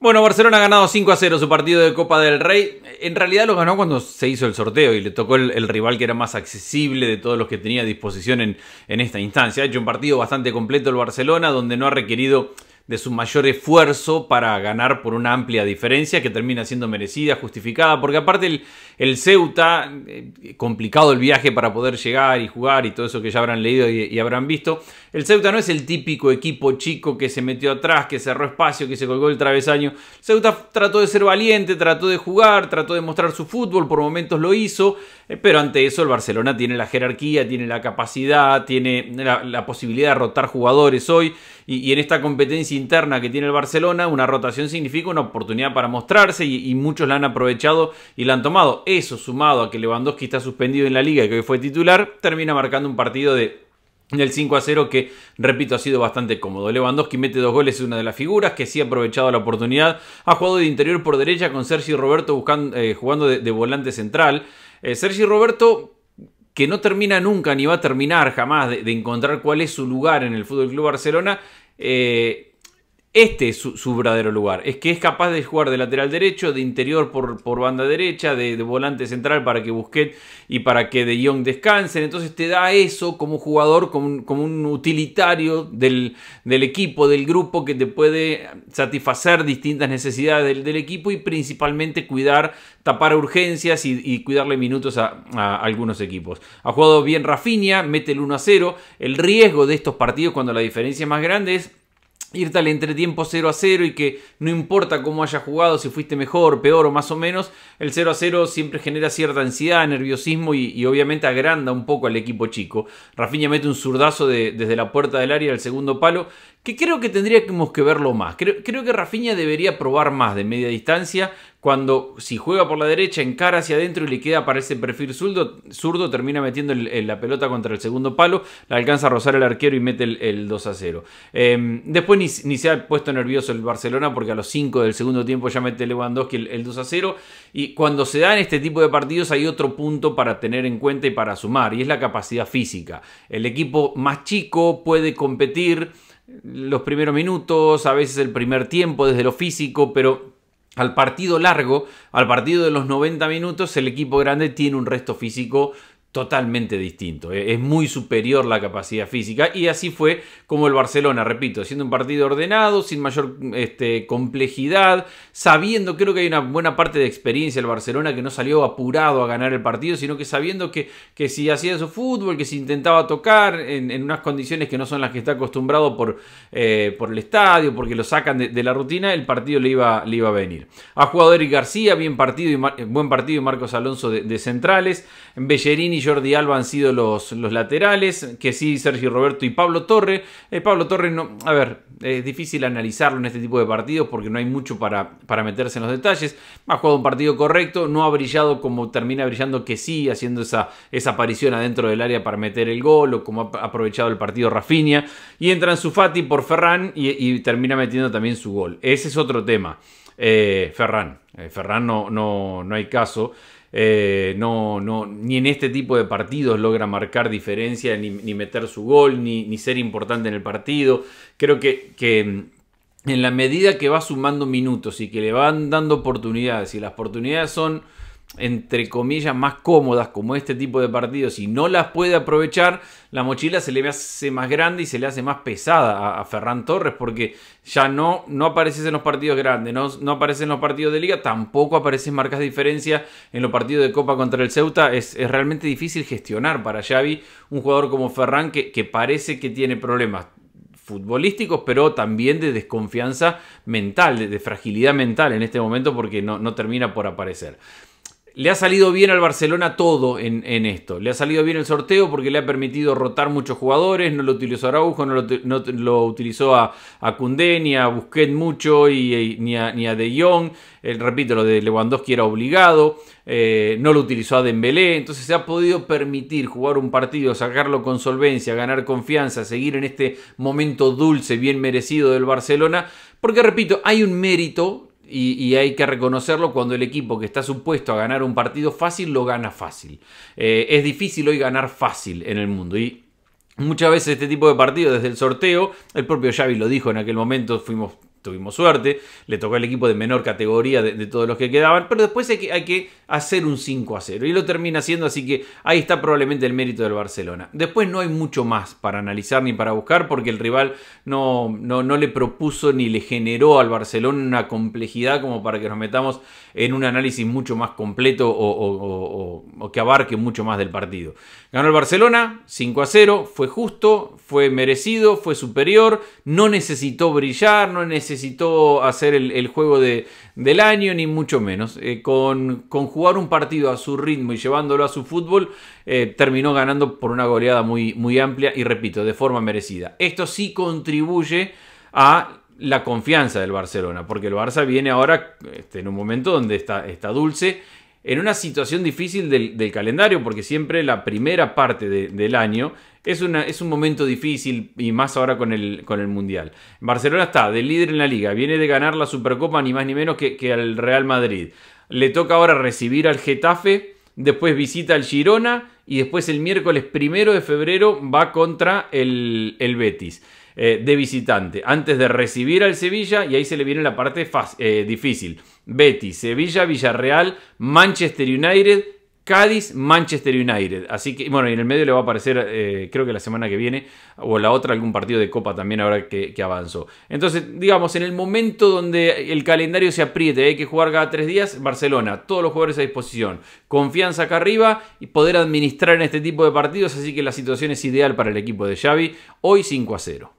Bueno, Barcelona ha ganado 5 a 0 su partido de Copa del Rey. En realidad lo ganó cuando se hizo el sorteo y le tocó el, rival que era más accesible de todos los que tenía a disposición en esta instancia. Ha hecho un partido bastante completo el Barcelona, donde no ha requerido de su mayor esfuerzo para ganar por una amplia diferencia que termina siendo merecida, justificada, porque aparte el, Ceuta, eh, complicado el viaje para poder llegar y jugar y todo eso que ya habrán leído y, habrán visto, el Ceuta no es el típico equipo chico que se metió atrás, que cerró espacio, que se colgó el travesaño, Ceuta trató de ser valiente, trató de jugar, trató de mostrar su fútbol, por momentos lo hizo, eh, pero ante eso el Barcelona tiene la jerarquía, tiene la capacidad, tiene la, posibilidad de rotar jugadores hoy y, y en esta competencia interna que tiene el Barcelona, una rotación significa una oportunidad para mostrarse y, muchos la han aprovechado y la han tomado. Eso sumado a que Lewandowski está suspendido en la liga y que hoy fue titular, termina marcando un partido de del 5 a 0 que, repito, ha sido bastante cómodo. Lewandowski mete dos goles, es una de las figuras que sí ha aprovechado la oportunidad. Ha jugado de interior por derecha con Sergi Roberto eh, jugando de, volante central. Eh, Sergi Roberto que no termina nunca ni va a terminar jamás de, encontrar cuál es su lugar en el FC Barcelona. Eh, este es su, verdadero lugar. Es que es capaz de jugar de lateral derecho, de interior por, banda derecha, de, volante central para que Busquets y para que De Jong descansen. Entonces te da eso como jugador, como un, utilitario del, equipo, del grupo, que te puede satisfacer distintas necesidades del, equipo y principalmente cuidar, tapar urgencias y, cuidarle minutos a, algunos equipos. Ha jugado bien Rafinha, mete el 1 a 0. El riesgo de estos partidos cuando la diferencia es más grande es irte al entretiempo 0 a 0 y que no importa cómo haya jugado, si fuiste mejor, peor o más o menos, el 0 a 0 siempre genera cierta ansiedad, nerviosismo y, obviamente agranda un poco al equipo chico. Rafinha mete un zurdazo desde la puerta del área al segundo palo que creo que tendríamos que verlo más. Creo, que Rafinha debería probar más de media distancia cuando si juega por la derecha, encara hacia adentro y le queda para ese perfil zurdo, zurdo termina metiendo la pelota contra el segundo palo, la alcanza a rozar el arquero y mete el, 2 a 0. Em, después ni, se ha puesto nervioso el Barcelona porque a los 5 del segundo tiempo ya mete Lewandowski el, 2 a 0 y cuando se dan este tipo de partidos hay otro punto para tener en cuenta y para sumar y es la capacidad física. El equipo más chico puede competir los primeros minutos, a veces el primer tiempo desde lo físico, pero al partido largo, al partido de los 90 minutos, el equipo grande tiene un resto físico totalmente distinto. E-, es muy superior la capacidad física y así fue como el Barcelona, repito, siendo un partido ordenado, sin mayor este, complejidad, sabiendo, creo que hay una buena parte de experiencia el Barcelona que no salió apurado a ganar el partido, sino que sabiendo que, que si hacía su fútbol, que si intentaba tocar en, unas condiciones que no son las que está acostumbrado por, eh, por el estadio, porque lo sacan de, la rutina, el partido le iba, le iba a venir. Ha jugado Eric García, bien partido buen partido y Marcos Alonso de, centrales, Bellerini Jordi Alba han sido los, los laterales, que sí Sergio Roberto y Pablo Torre. Eh, Pablo Torre, no, a ver, es difícil analizarlo en este tipo de partidos porque no hay mucho para, para meterse en los detalles. Ha jugado un partido correcto, no ha brillado como termina brillando que sí, haciendo esa, esa aparición adentro del área para meter el gol o como ha aprovechado el partido Rafinha. Y entran Sufati por Ferran y termina metiendo también su gol. Ese es otro tema eh, Ferran. Eh, Ferran no, no, hay caso. Eh, no, no, ni en este tipo de partidos logra marcar diferencia, ni, meter su gol, ni, ser importante en el partido. Creo que, que, mm, en la medida que va sumando minutos y que le van dando oportunidades, y las oportunidades son entre comillas, más cómodas como este tipo de partidos y no las puede aprovechar, la mochila se le hace más grande y se le hace más pesada a, Ferran Torres porque ya no, no apareces en los partidos grandes, no, no apareces en los partidos de liga, tampoco apareces marcas de diferencia en los partidos de Copa contra el Ceuta. Es, realmente difícil gestionar para Xavi un jugador como Ferran que, parece que tiene problemas futbolísticos, pero también de desconfianza mental, de, fragilidad mental en este momento porque no, no termina por aparecer le ha salido bien al Barcelona todo en, esto. Le ha salido bien el sorteo porque le ha permitido rotar muchos jugadores. No lo utilizó Araujo, no lo, no lo utilizó a, a ni a Busquets mucho, y, ni, a, De Jong. repito, lo de Lewandowski era obligado. Eh, no lo utilizó a Dembélé. Entonces se ha podido permitir jugar un partido, sacarlo con solvencia, ganar confianza, seguir en este momento dulce, bien merecido del Barcelona. Porque, repito, hay un mérito y, hay que reconocerlo cuando el equipo que está supuesto a ganar un partido fácil lo gana fácil. Eh, es difícil hoy ganar fácil en el mundo. Y muchas veces este tipo de partidos, desde el sorteo, el propio Xavi lo dijo en aquel momento, fuimos tuvimos suerte, le tocó el equipo de menor categoría de, todos los que quedaban, pero después hay que, hacer un 5 a 0 y lo termina haciendo, así que ahí está probablemente el mérito del Barcelona. Después no hay mucho más para analizar ni para buscar porque el rival no, no, le propuso ni le generó al Barcelona una complejidad como para que nos metamos en un análisis mucho más completo o, o que abarque mucho más del partido. Ganó el Barcelona 5 a 0, fue justo, fue merecido, fue superior, no necesitó brillar, no necesitó necesitó hacer el, juego del año, ni mucho menos. Eh, con, jugar un partido a su ritmo y llevándolo a su fútbol, eh, terminó ganando por una goleada muy, muy amplia y repito, de forma merecida. Esto sí contribuye a la confianza del Barcelona, porque el Barça viene ahora este, en un momento donde está, está dulce en una situación difícil del, calendario, porque siempre la primera parte del año es, un momento difícil y más ahora con el, Mundial. Barcelona está de líder en la liga, viene de ganar la Supercopa ni más ni menos que al Real Madrid. Le toca ahora recibir al Getafe después visita al Girona y después el miércoles primero de febrero va contra el, Betis eh, de visitante, antes de recibir al Sevilla y ahí se le viene la parte eh, difícil. Betis, Sevilla, Villarreal, Manchester United Cádiz, Manchester United. Así que, bueno, en el medio le va a aparecer, eh, creo que la semana que viene, o la otra, algún partido de Copa también ahora que, que avanzó. Entonces, digamos, en el momento donde el calendario se apriete, hay que jugar cada tres días, Barcelona, todos los jugadores a disposición, confianza acá arriba y poder administrar en este tipo de partidos, así que la situación es ideal para el equipo de Xavi, hoy 5 a 0.